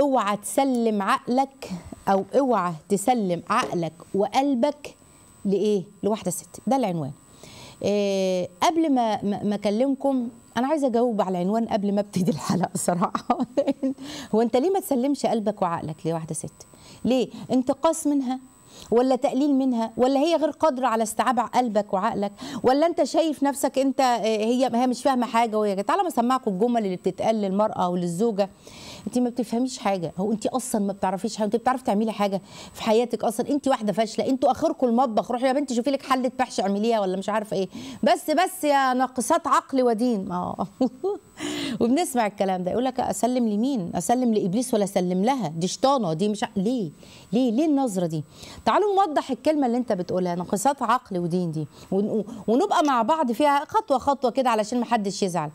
اوعى تسلم عقلك او اوعى تسلم عقلك وقلبك لايه لواحده ست ده العنوان إيه قبل ما ما اكلمكم انا عايزه اجاوب على العنوان قبل ما ابتدي الحلقه صراحه هو انت ليه ما تسلمش قلبك وعقلك لواحده ست ليه انتقاص منها ولا تقليل منها ولا هي غير قادرة على استيعاب قلبك وعقلك ولا انت شايف نفسك انت آه، هي هي مش فاهمة حاجة وهي تعالى ما اسمعكم الجمل اللي بتتقال للمرأة وللزوجة انت ما بتفهميش حاجة هو انت اصلا ما بتعرفيش حاجة انت بتعرفي تعملي حاجة في حياتك اصلا انت واحدة فاشلة انتوا اخركم المطبخ روحي يا بنتي شوفي لك حلة بحش اعمليها ولا مش عارفة ايه بس بس يا ناقصات عقل ودين اه وبنسمع الكلام ده يقول لك اسلم لمين اسلم لابليس ولا اسلم لها دي شيطانه دي مش ع... ليه ليه ليه النظره دي تعالوا نوضح الكلمه اللي انت بتقولها ناقصات عقل ودين دي ون... ونبقى مع بعض فيها خطوه خطوه كده علشان ما حدش يزعل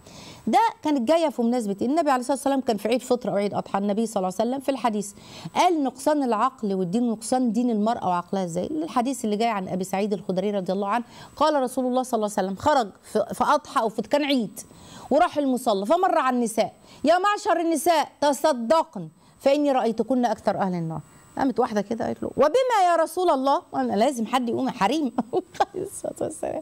ده كانت جايه في مناسبه النبي عليه الصلاه والسلام كان في عيد فطر او عيد اضحى النبي صلى الله عليه وسلم في الحديث قال نقصان العقل والدين نقصان دين المراه وعقلها ازاي الحديث اللي جاي عن ابي سعيد الخدري رضي الله عنه قال رسول الله صلى الله عليه وسلم خرج في اضحى او في كان عيد وراح المصلى فمر على النساء يا معشر النساء تصدقن فاني رايتكن اكثر اهل النار قامت واحده كده قالت له وبما يا رسول الله انا لازم حد يقوم حريم عليه الصلاه والسلام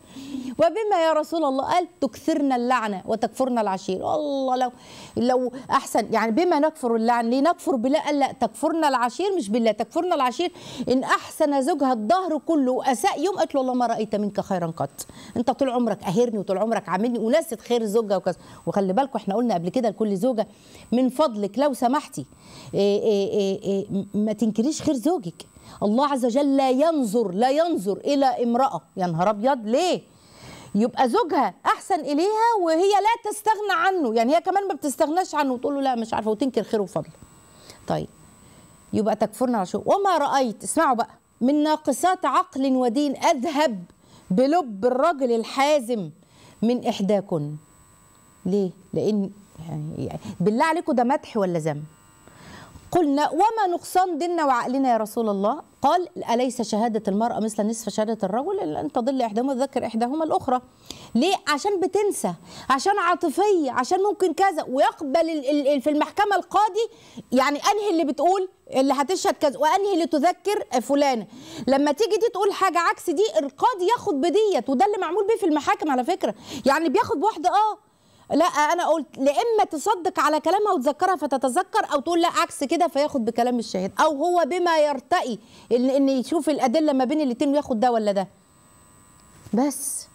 وبما يا رسول الله قال تكثرنا اللعنه وتكفرنا العشير الله لو لو احسن يعني بما نكفر اللعن ليه نكفر بالله قال لا تكفرنا العشير مش بالله تكفرنا العشير ان احسن زوجها الدهر كله واساء يوم قالت له والله ما رايت منك خيرا قط انت طول عمرك قاهرني وطول عمرك عاملني ونست خير زوجها وكذا وخلي بالكم احنا قلنا قبل كده لكل زوجه من فضلك لو سمحتي إيه إيه إيه إيه ما تنكر تفتكريش خير زوجك الله عز وجل لا ينظر لا ينظر الى امراه يا نهار ابيض ليه يبقى زوجها احسن اليها وهي لا تستغنى عنه يعني هي كمان ما بتستغناش عنه وتقول له لا مش عارفه وتنكر خيره وفضله طيب يبقى تكفرنا على شو وما رايت اسمعوا بقى من ناقصات عقل ودين اذهب بلب الرجل الحازم من احداكن ليه لان يعني, يعني، بالله عليكم ده مدح ولا ذم قلنا وما نقصان ديننا وعقلنا يا رسول الله قال أليس شهادة المرأة مثل نصف شهادة الرجل إلا أن تضل إحداهما تذكر إحداهما الأخرى ليه؟ عشان بتنسى عشان عاطفية عشان ممكن كذا ويقبل في المحكمة القاضي يعني أنهي اللي بتقول اللي هتشهد كذا وأنهي اللي تذكر فلانة لما تيجي دي تقول حاجة عكس دي القاضي ياخد بديت وده اللي معمول بيه في المحاكم على فكرة يعني بياخد بواحدة آه لا انا قلت لا اما تصدق على كلامها وتذكرها فتتذكر او تقول لا عكس كده فياخد بكلام الشاهد او هو بما يرتقي ان, إن يشوف الادله ما بين الاثنين وياخد ده ولا ده بس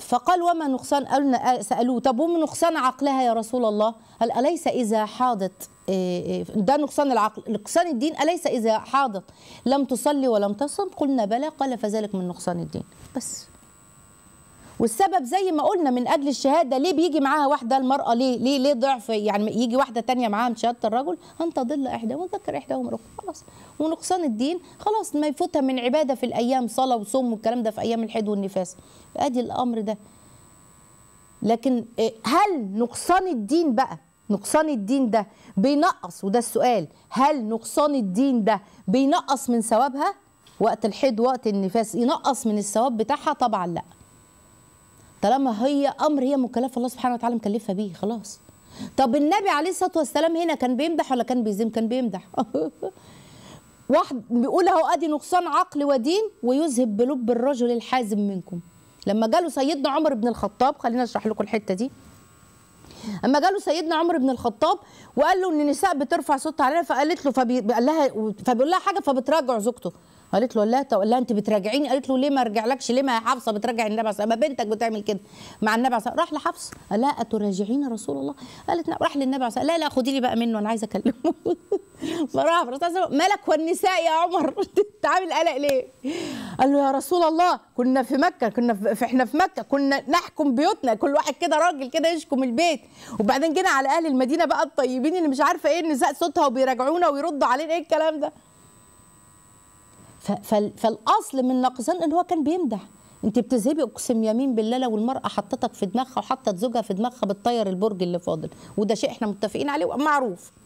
فقال وما نقصان قالنا سالوه طب وما نقصان عقلها يا رسول الله قال اليس اذا حاضت إيه، إيه، ده نقصان العقل نقصان الدين اليس اذا حاضت لم تصلي ولم تصم قلنا بلى قال فذلك من نقصان الدين بس والسبب زي ما قلنا من اجل الشهاده ليه بيجي معاها واحده المراه ليه ليه ليه ضعف يعني يجي واحده تانية معاها من شهاده الرجل ان تضل احدى وذكر احدى ومرق خلاص ونقصان الدين خلاص ما يفوتها من عباده في الايام صلاه وصوم والكلام ده في ايام الحيض والنفاس ادي الامر ده لكن آه، هل نقصان الدين بقى نقصان الدين ده بينقص وده السؤال هل نقصان الدين ده بينقص من ثوابها وقت الحيض وقت النفاس ينقص من الثواب بتاعها طبعا لا طالما هي امر هي مكلفه الله سبحانه وتعالى مكلفها بيه خلاص طب النبي عليه الصلاه والسلام هنا كان بيمدح ولا كان بيذم كان بيمدح واحد بيقول اهو ادي نقصان عقل ودين ويذهب بلب الرجل الحازم منكم لما جاله سيدنا عمر بن الخطاب خلينا اشرح لكم الحته دي اما جاله سيدنا عمر بن الخطاب وقال له ان النساء بترفع صوتها علينا فقالت له فبي... قال لها فبيقول لها حاجه فبتراجع زوجته قالت له لا تو... لا انت بتراجعيني قالت له ليه ما ارجعلكش ليه ما حفصه بتراجع النبي عليه ما بنتك بتعمل كده مع النبي عليه راح لحفصه قال لا اتراجعين رسول الله قالت لا راح للنبي عليه لا لا خدي لي بقى منه انا عايزه اكلمه فراح الرسول ملك والنساء يا عمر انت عامل قلق ليه قال له يا رسول الله كنا في مكه كنا في احنا في مكه كنا نحكم بيوتنا كل واحد كده راجل كده يشكم البيت وبعدين جينا على اهل المدينه بقى الطيبين اللي مش عارفه ايه النساء صوتها وبيراجعونا ويردوا علينا ايه الكلام ده فالاصل من نقصان ان هو كان بيمدح انت بتذهبي اقسم يمين بالله لو المراه حطتك في دماغها وحطت زوجها في دماغها بتطير البرج اللي فاضل وده شيء احنا متفقين عليه ومعروف